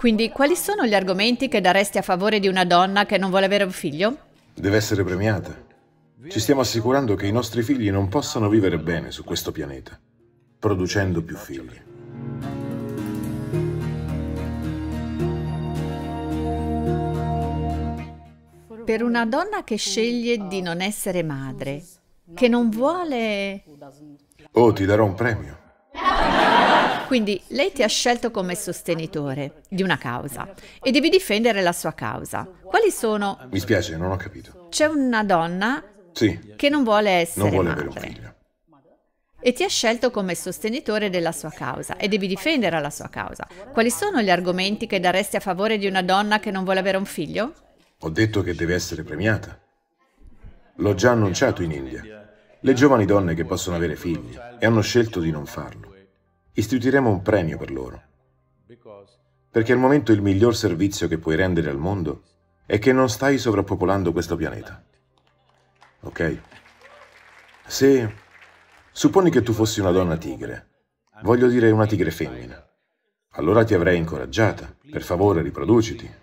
Quindi quali sono gli argomenti che daresti a favore di una donna che non vuole avere un figlio? Deve essere premiata. Ci stiamo assicurando che i nostri figli non possano vivere bene su questo pianeta, producendo più figli. Per una donna che sceglie di non essere madre, che non vuole... Oh, ti darò un premio. Quindi lei ti ha scelto come sostenitore di una causa e devi difendere la sua causa. Quali sono... Mi spiace, non ho capito. C'è una donna sì. che non vuole essere non vuole madre. Avere un figlio. E ti ha scelto come sostenitore della sua causa e devi difendere la sua causa. Quali sono gli argomenti che daresti a favore di una donna che non vuole avere un figlio? Ho detto che deve essere premiata. L'ho già annunciato in India. Le giovani donne che possono avere figli e hanno scelto di non farlo istituiremo un premio per loro. Perché al momento il miglior servizio che puoi rendere al mondo è che non stai sovrappopolando questo pianeta. Ok? Se... Supponi che tu fossi una donna tigre, voglio dire una tigre femmina, allora ti avrei incoraggiata, per favore riproduciti.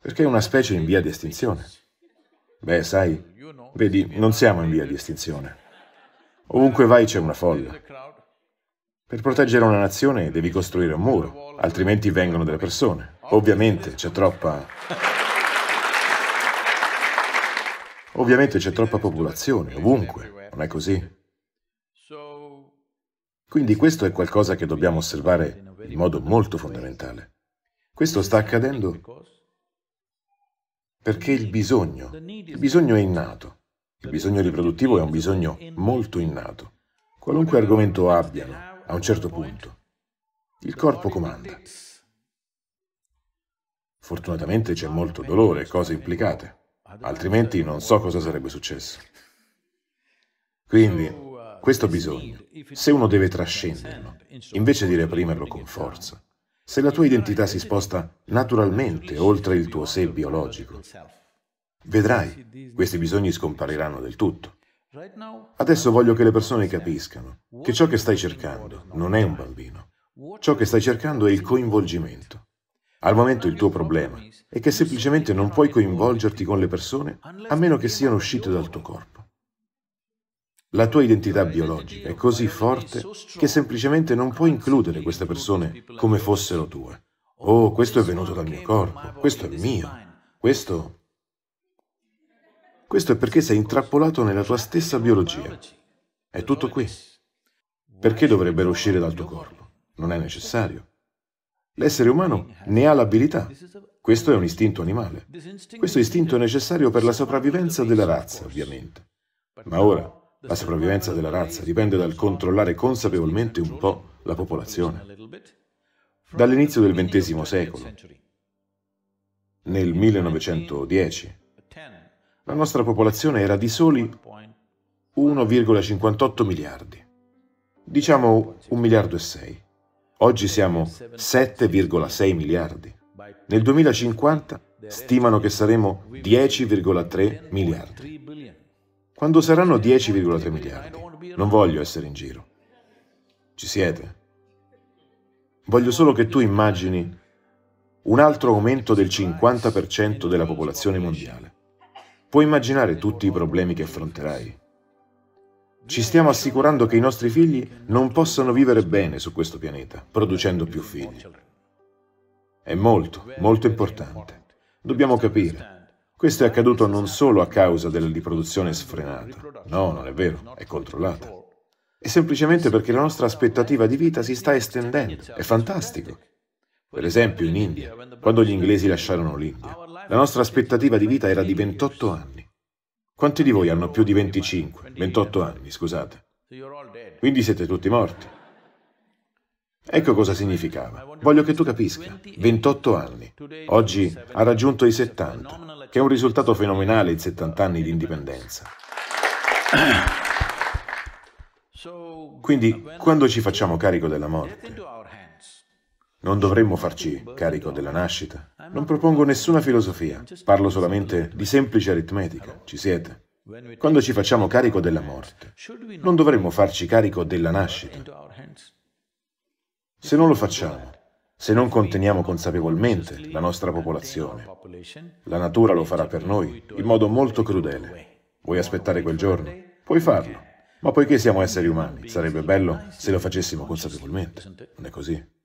Perché è una specie in via di estinzione. Beh, sai, vedi, non siamo in via di estinzione. Ovunque vai c'è una folla. Per proteggere una nazione devi costruire un muro, altrimenti vengono delle persone. Ovviamente c'è troppa... Ovviamente c'è troppa popolazione, ovunque, non è così? Quindi questo è qualcosa che dobbiamo osservare in modo molto fondamentale. Questo sta accadendo perché il bisogno, il bisogno è innato. Il bisogno riproduttivo è un bisogno molto innato. Qualunque argomento abbiano, a un certo punto, il corpo comanda. Fortunatamente c'è molto dolore e cose implicate, altrimenti non so cosa sarebbe successo. Quindi, questo bisogno, se uno deve trascenderlo, invece di reprimerlo con forza, se la tua identità si sposta naturalmente oltre il tuo sé biologico, Vedrai, questi bisogni scompariranno del tutto. Adesso voglio che le persone capiscano che ciò che stai cercando non è un bambino. Ciò che stai cercando è il coinvolgimento. Al momento il tuo problema è che semplicemente non puoi coinvolgerti con le persone a meno che siano uscite dal tuo corpo. La tua identità biologica è così forte che semplicemente non puoi includere queste persone come fossero tue. Oh, questo è venuto dal mio corpo, questo è mio, questo questo è perché sei intrappolato nella tua stessa biologia. È tutto qui. Perché dovrebbero uscire dal tuo corpo? Non è necessario. L'essere umano ne ha l'abilità. Questo è un istinto animale. Questo istinto è necessario per la sopravvivenza della razza, ovviamente. Ma ora, la sopravvivenza della razza dipende dal controllare consapevolmente un po' la popolazione. Dall'inizio del XX secolo, nel 1910, la nostra popolazione era di soli 1,58 miliardi, diciamo 1 miliardo e 6. Oggi siamo 7,6 miliardi. Nel 2050 stimano che saremo 10,3 miliardi. Quando saranno 10,3 miliardi, non voglio essere in giro. Ci siete? Voglio solo che tu immagini un altro aumento del 50% della popolazione mondiale. Puoi immaginare tutti i problemi che affronterai. Ci stiamo assicurando che i nostri figli non possano vivere bene su questo pianeta, producendo più figli. È molto, molto importante. Dobbiamo capire. Questo è accaduto non solo a causa della riproduzione sfrenata. No, non è vero, è controllata. È semplicemente perché la nostra aspettativa di vita si sta estendendo. È fantastico. Per esempio in India, quando gli inglesi lasciarono l'India, la nostra aspettativa di vita era di 28 anni. Quanti di voi hanno più di 25, 28 anni, scusate? Quindi siete tutti morti. Ecco cosa significava. Voglio che tu capisca. 28 anni. Oggi ha raggiunto i 70, che è un risultato fenomenale in 70 anni di indipendenza. Quindi, quando ci facciamo carico della morte, non dovremmo farci carico della nascita? Non propongo nessuna filosofia, parlo solamente di semplice aritmetica, ci siete? Quando ci facciamo carico della morte, non dovremmo farci carico della nascita. Se non lo facciamo, se non conteniamo consapevolmente la nostra popolazione, la natura lo farà per noi in modo molto crudele. Vuoi aspettare quel giorno? Puoi farlo. Ma poiché siamo esseri umani, sarebbe bello se lo facessimo consapevolmente. Non è così?